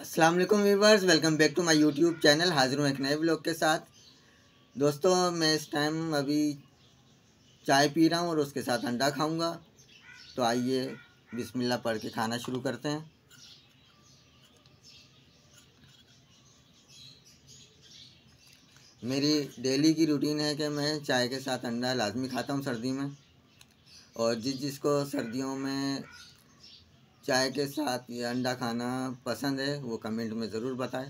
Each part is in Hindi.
अस्सलाम वालेकुम viewers welcome back to my YouTube channel हाजिर हूँ एक नए ब्लॉग के साथ दोस्तों मैं इस टाइम अभी चाय पी रहा हूँ और उसके साथ अंडा खाऊंगा तो आइए बिस्मिल्लाह पढ़ के खाना शुरू करते हैं मेरी डेली की रूटीन है कि मैं चाय के साथ अंडा लाजमी खाता हूँ सर्दी में और जिस जिसको सर्दियों में चाय के साथ ये अंडा खाना पसंद है वो कमेंट में ज़रूर बताएं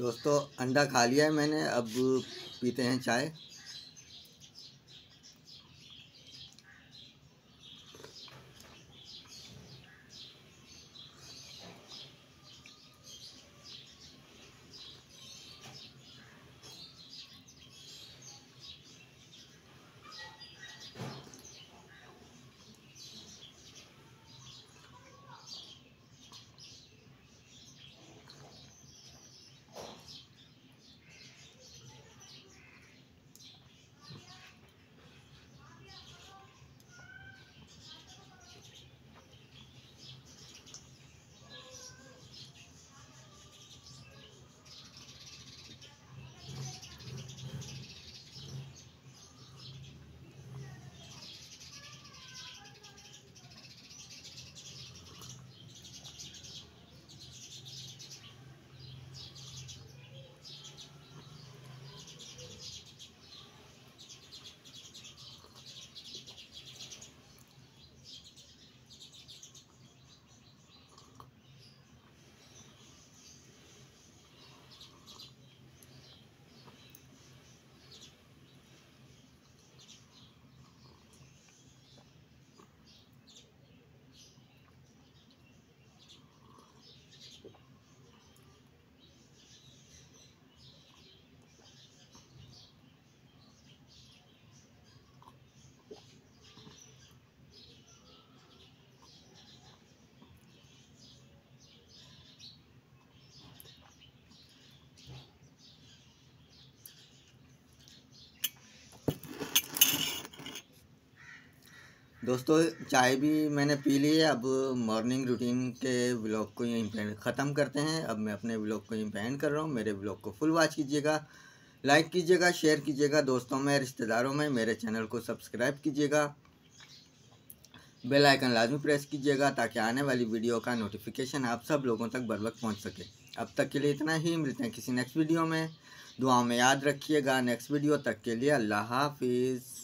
दोस्तों अंडा खा लिया है मैंने अब पीते हैं चाय दोस्तों चाय भी मैंने पी ली है अब मॉर्निंग रूटीन के ब्लॉग को यहीं पे ख़त्म करते हैं अब मैं अपने ब्लॉग को यहीं पैंड कर रहा हूँ मेरे ब्लॉग को फुल वॉच कीजिएगा लाइक कीजिएगा शेयर कीजिएगा दोस्तों में रिश्तेदारों में मेरे चैनल को सब्सक्राइब कीजिएगा बेल आइकन लाजमी प्रेस कीजिएगा ताकि आने वाली वीडियो का नोटिफिकेशन आप सब लोगों तक बर वक्त पहुँच सके अब तक के लिए इतना ही मिलते हैं किसी नेक्स्ट वीडियो में दुआ में याद रखिएगा नेक्स्ट वीडियो तक के लिए अल्लाह हाफिज़